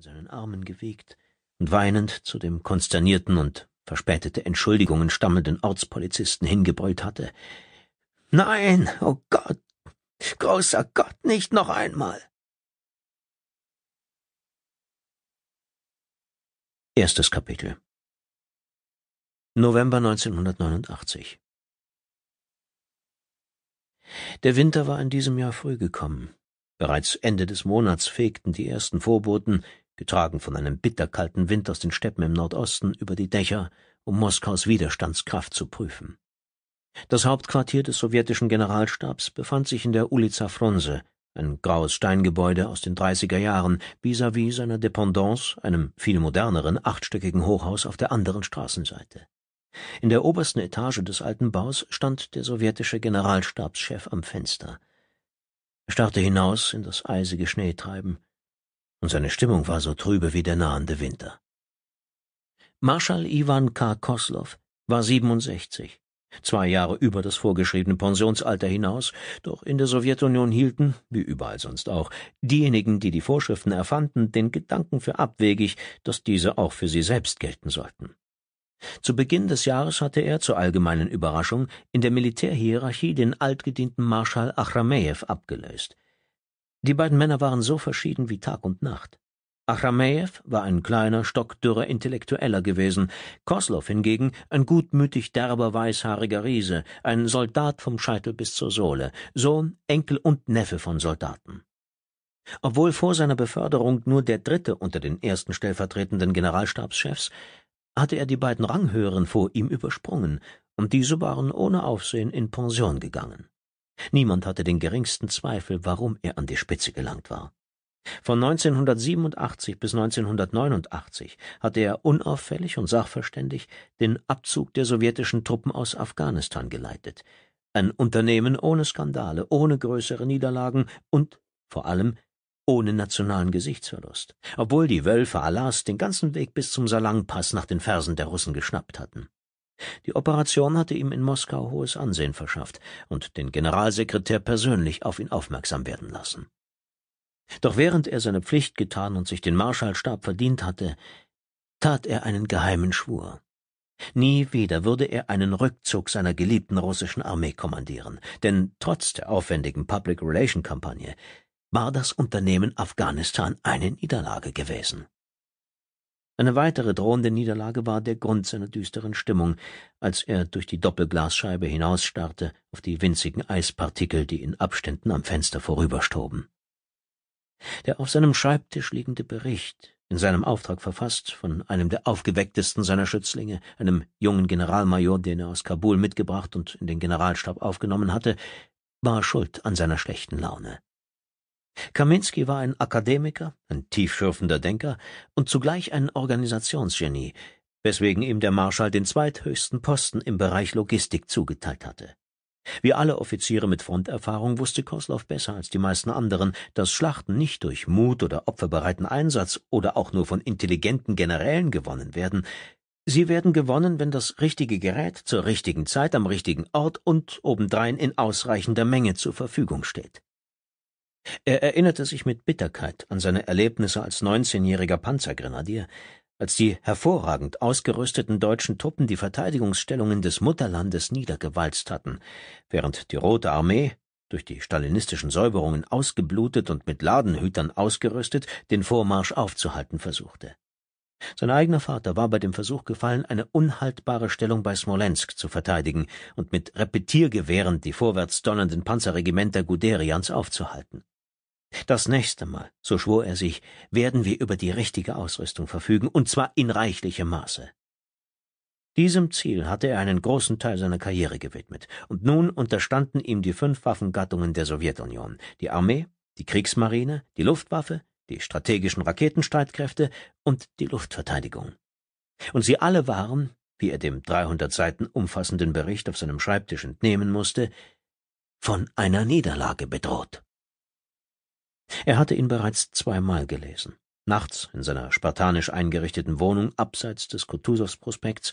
in seinen Armen gewegt und weinend zu dem konsternierten und verspätete Entschuldigungen stammelnden Ortspolizisten hingebrüllt hatte. Nein, oh Gott, großer Gott, nicht noch einmal. Erstes Kapitel November 1989 Der Winter war in diesem Jahr früh gekommen. Bereits Ende des Monats fegten die ersten Vorboten getragen von einem bitterkalten Wind aus den Steppen im Nordosten über die Dächer, um Moskaus Widerstandskraft zu prüfen. Das Hauptquartier des sowjetischen Generalstabs befand sich in der Ulica Fronse, ein graues Steingebäude aus den dreißiger Jahren, vis-à-vis -vis seiner Dependance, einem viel moderneren achtstöckigen Hochhaus auf der anderen Straßenseite. In der obersten Etage des alten Baus stand der sowjetische Generalstabschef am Fenster. Er starrte hinaus in das eisige Schneetreiben, und seine Stimmung war so trübe wie der nahende Winter. Marschall Iwan K. Koslow war 67, zwei Jahre über das vorgeschriebene Pensionsalter hinaus, doch in der Sowjetunion hielten, wie überall sonst auch, diejenigen, die die Vorschriften erfanden, den Gedanken für abwegig, dass diese auch für sie selbst gelten sollten. Zu Beginn des Jahres hatte er zur allgemeinen Überraschung in der Militärhierarchie den altgedienten Marschall Achramejew abgelöst, die beiden Männer waren so verschieden wie Tag und Nacht. Achramejew war ein kleiner, stockdürrer Intellektueller gewesen, Koslow hingegen ein gutmütig derber, weißhaariger Riese, ein Soldat vom Scheitel bis zur Sohle, Sohn, Enkel und Neffe von Soldaten. Obwohl vor seiner Beförderung nur der dritte unter den ersten stellvertretenden Generalstabschefs, hatte er die beiden Ranghöheren vor ihm übersprungen, und diese waren ohne Aufsehen in Pension gegangen. Niemand hatte den geringsten Zweifel, warum er an die Spitze gelangt war. Von 1987 bis 1989 hatte er unauffällig und sachverständig den Abzug der sowjetischen Truppen aus Afghanistan geleitet. Ein Unternehmen ohne Skandale, ohne größere Niederlagen und vor allem ohne nationalen Gesichtsverlust, obwohl die Wölfe Allahs den ganzen Weg bis zum Salangpass nach den Fersen der Russen geschnappt hatten. Die Operation hatte ihm in Moskau hohes Ansehen verschafft und den Generalsekretär persönlich auf ihn aufmerksam werden lassen. Doch während er seine Pflicht getan und sich den Marschallstab verdient hatte, tat er einen geheimen Schwur. Nie wieder würde er einen Rückzug seiner geliebten russischen Armee kommandieren, denn trotz der aufwendigen Public Relation Kampagne war das Unternehmen Afghanistan eine Niederlage gewesen. Eine weitere drohende Niederlage war der Grund seiner düsteren Stimmung, als er durch die Doppelglasscheibe hinausstarrte auf die winzigen Eispartikel, die in Abständen am Fenster vorüberstoben. Der auf seinem Schreibtisch liegende Bericht, in seinem Auftrag verfasst von einem der aufgewecktesten seiner Schützlinge, einem jungen Generalmajor, den er aus Kabul mitgebracht und in den Generalstab aufgenommen hatte, war schuld an seiner schlechten Laune. Kaminski war ein Akademiker, ein tiefschürfender Denker und zugleich ein Organisationsgenie, weswegen ihm der Marschall den zweithöchsten Posten im Bereich Logistik zugeteilt hatte. Wie alle Offiziere mit Fronterfahrung wusste Koslow besser als die meisten anderen, dass Schlachten nicht durch Mut oder opferbereiten Einsatz oder auch nur von intelligenten Generälen gewonnen werden. Sie werden gewonnen, wenn das richtige Gerät zur richtigen Zeit am richtigen Ort und obendrein in ausreichender Menge zur Verfügung steht. Er erinnerte sich mit Bitterkeit an seine Erlebnisse als neunzehnjähriger Panzergrenadier, als die hervorragend ausgerüsteten deutschen Truppen die Verteidigungsstellungen des Mutterlandes niedergewalzt hatten, während die Rote Armee, durch die stalinistischen Säuberungen ausgeblutet und mit Ladenhütern ausgerüstet, den Vormarsch aufzuhalten versuchte. Sein eigener Vater war bei dem Versuch gefallen, eine unhaltbare Stellung bei Smolensk zu verteidigen und mit Repetiergewehren die vorwärts donnernden Panzerregimenter Guderians aufzuhalten. Das nächste Mal, so schwor er sich, werden wir über die richtige Ausrüstung verfügen, und zwar in reichlichem Maße. Diesem Ziel hatte er einen großen Teil seiner Karriere gewidmet, und nun unterstanden ihm die fünf Waffengattungen der Sowjetunion die Armee, die Kriegsmarine, die Luftwaffe, die strategischen Raketenstreitkräfte und die Luftverteidigung. Und sie alle waren, wie er dem 300 Seiten umfassenden Bericht auf seinem Schreibtisch entnehmen musste, von einer Niederlage bedroht. Er hatte ihn bereits zweimal gelesen. Nachts in seiner spartanisch eingerichteten Wohnung abseits des Kutusows-Prospekts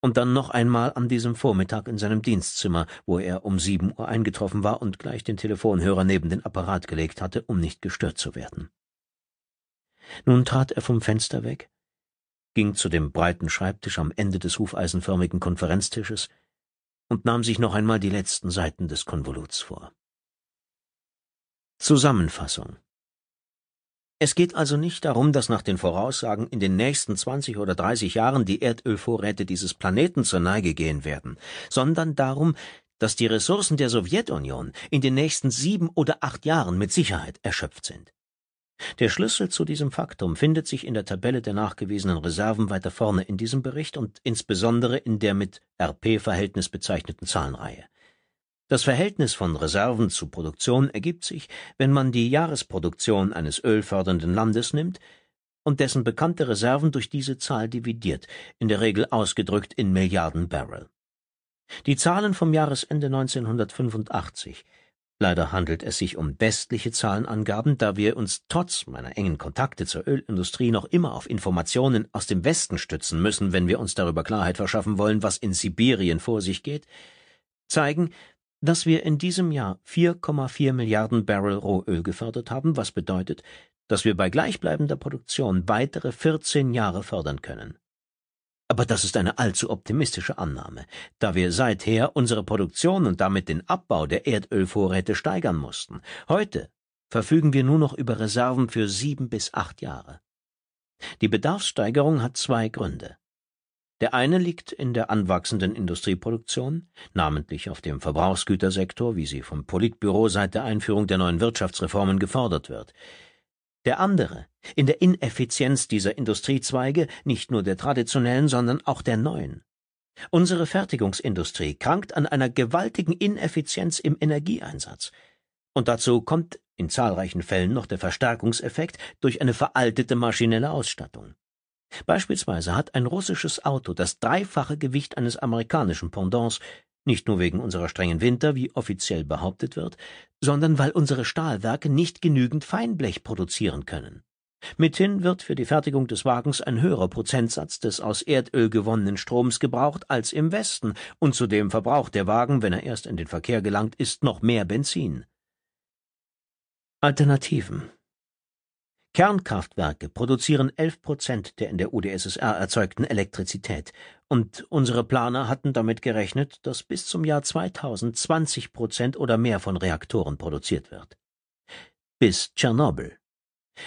und dann noch einmal an diesem Vormittag in seinem Dienstzimmer, wo er um sieben Uhr eingetroffen war und gleich den Telefonhörer neben den Apparat gelegt hatte, um nicht gestört zu werden. Nun trat er vom Fenster weg, ging zu dem breiten Schreibtisch am Ende des hufeisenförmigen Konferenztisches und nahm sich noch einmal die letzten Seiten des Konvoluts vor. Zusammenfassung Es geht also nicht darum, dass nach den Voraussagen in den nächsten 20 oder 30 Jahren die Erdölvorräte dieses Planeten zur Neige gehen werden, sondern darum, dass die Ressourcen der Sowjetunion in den nächsten sieben oder acht Jahren mit Sicherheit erschöpft sind. Der Schlüssel zu diesem Faktum findet sich in der Tabelle der nachgewiesenen Reserven weiter vorne in diesem Bericht und insbesondere in der mit RP-Verhältnis bezeichneten Zahlenreihe. Das Verhältnis von Reserven zu Produktion ergibt sich, wenn man die Jahresproduktion eines ölfördernden Landes nimmt und dessen bekannte Reserven durch diese Zahl dividiert, in der Regel ausgedrückt in Milliarden Barrel. Die Zahlen vom Jahresende 1985 Leider handelt es sich um westliche Zahlenangaben, da wir uns trotz meiner engen Kontakte zur Ölindustrie noch immer auf Informationen aus dem Westen stützen müssen, wenn wir uns darüber Klarheit verschaffen wollen, was in Sibirien vor sich geht, zeigen, dass wir in diesem Jahr 4,4 Milliarden Barrel Rohöl gefördert haben, was bedeutet, dass wir bei gleichbleibender Produktion weitere 14 Jahre fördern können. Aber das ist eine allzu optimistische Annahme, da wir seither unsere Produktion und damit den Abbau der Erdölvorräte steigern mussten. Heute verfügen wir nur noch über Reserven für sieben bis acht Jahre. Die Bedarfssteigerung hat zwei Gründe. Der eine liegt in der anwachsenden Industrieproduktion, namentlich auf dem Verbrauchsgütersektor, wie sie vom Politbüro seit der Einführung der neuen Wirtschaftsreformen gefordert wird. Der andere in der Ineffizienz dieser Industriezweige, nicht nur der traditionellen, sondern auch der neuen. Unsere Fertigungsindustrie krankt an einer gewaltigen Ineffizienz im Energieeinsatz. Und dazu kommt in zahlreichen Fällen noch der Verstärkungseffekt durch eine veraltete maschinelle Ausstattung. Beispielsweise hat ein russisches Auto das dreifache Gewicht eines amerikanischen Pendants, nicht nur wegen unserer strengen Winter, wie offiziell behauptet wird, sondern weil unsere Stahlwerke nicht genügend Feinblech produzieren können. Mithin wird für die Fertigung des Wagens ein höherer Prozentsatz des aus Erdöl gewonnenen Stroms gebraucht als im Westen, und zudem verbraucht der Wagen, wenn er erst in den Verkehr gelangt ist, noch mehr Benzin. Alternativen Kernkraftwerke produzieren 11 Prozent der in der UdSSR erzeugten Elektrizität, und unsere Planer hatten damit gerechnet, dass bis zum Jahr 2020 Prozent oder mehr von Reaktoren produziert wird. Bis Tschernobyl.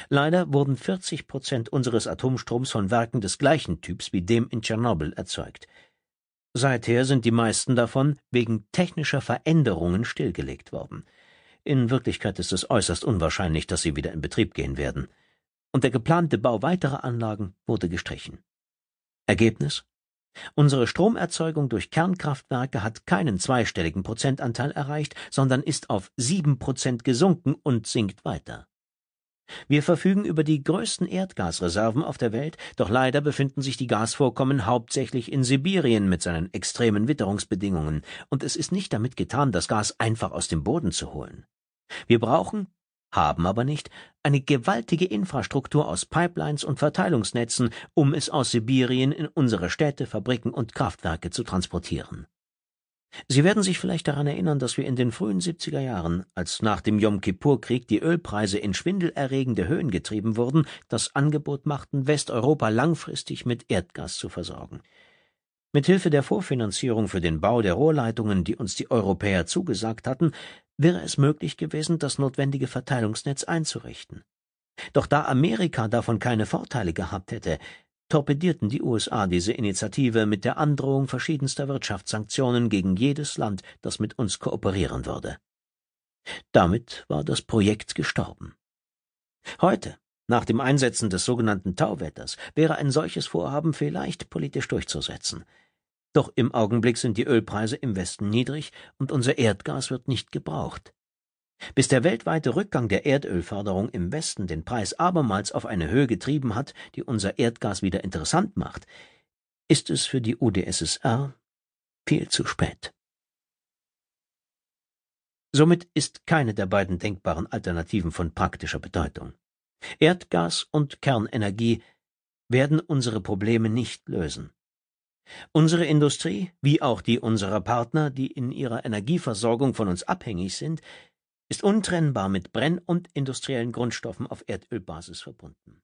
Leider wurden 40 Prozent unseres Atomstroms von Werken des gleichen Typs wie dem in Tschernobyl erzeugt. Seither sind die meisten davon wegen technischer Veränderungen stillgelegt worden – in Wirklichkeit ist es äußerst unwahrscheinlich, dass sie wieder in Betrieb gehen werden. Und der geplante Bau weiterer Anlagen wurde gestrichen. Ergebnis? Unsere Stromerzeugung durch Kernkraftwerke hat keinen zweistelligen Prozentanteil erreicht, sondern ist auf sieben Prozent gesunken und sinkt weiter. Wir verfügen über die größten Erdgasreserven auf der Welt, doch leider befinden sich die Gasvorkommen hauptsächlich in Sibirien mit seinen extremen Witterungsbedingungen, und es ist nicht damit getan, das Gas einfach aus dem Boden zu holen. Wir brauchen, haben aber nicht, eine gewaltige Infrastruktur aus Pipelines und Verteilungsnetzen, um es aus Sibirien in unsere Städte, Fabriken und Kraftwerke zu transportieren. Sie werden sich vielleicht daran erinnern, dass wir in den frühen 70er Jahren, als nach dem Yom Kippur-Krieg die Ölpreise in schwindelerregende Höhen getrieben wurden, das Angebot machten, Westeuropa langfristig mit Erdgas zu versorgen. Mithilfe der Vorfinanzierung für den Bau der Rohrleitungen, die uns die Europäer zugesagt hatten, wäre es möglich gewesen, das notwendige Verteilungsnetz einzurichten. Doch da Amerika davon keine Vorteile gehabt hätte, torpedierten die USA diese Initiative mit der Androhung verschiedenster Wirtschaftssanktionen gegen jedes Land, das mit uns kooperieren würde. Damit war das Projekt gestorben. Heute, nach dem Einsetzen des sogenannten Tauwetters wäre ein solches Vorhaben vielleicht politisch durchzusetzen. Doch im Augenblick sind die Ölpreise im Westen niedrig und unser Erdgas wird nicht gebraucht. Bis der weltweite Rückgang der Erdölförderung im Westen den Preis abermals auf eine Höhe getrieben hat, die unser Erdgas wieder interessant macht, ist es für die UdSSR viel zu spät. Somit ist keine der beiden denkbaren Alternativen von praktischer Bedeutung. Erdgas und Kernenergie werden unsere Probleme nicht lösen. Unsere Industrie, wie auch die unserer Partner, die in ihrer Energieversorgung von uns abhängig sind, ist untrennbar mit Brenn- und industriellen Grundstoffen auf Erdölbasis verbunden.